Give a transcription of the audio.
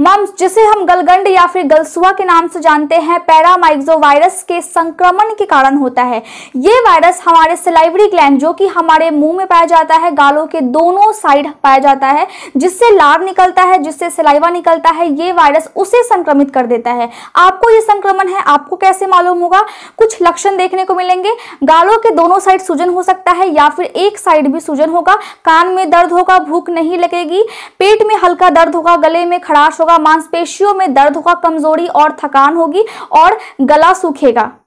mums जिसे हम गलगंड या फिर गलसुआ के नाम से जानते हैं पैरामाइक्जो वायरस के संक्रमण के कारण होता है ये वायरस हमारे सिलाइवरी ग्लैंड जो कि हमारे मुंह में पाया जाता है गालों के दोनों साइड पाया जाता है जिससे लार निकलता है जिससे सिलाइवा निकलता है ये वायरस उसे संक्रमित कर देता है आपको ये संक्रमण है आपको कैसे मालूम होगा कुछ लक्षण देखने को मिलेंगे गालों के दोनों साइड सूजन हो सकता है या फिर एक साइड भी सूजन होगा कान में दर्द होगा भूख नहीं लगेगी पेट में हल्का दर्द होगा गले में खराश होगा मांसपेशियों में दर्द होगा कमजोरी और थकान होगी और गला सूखेगा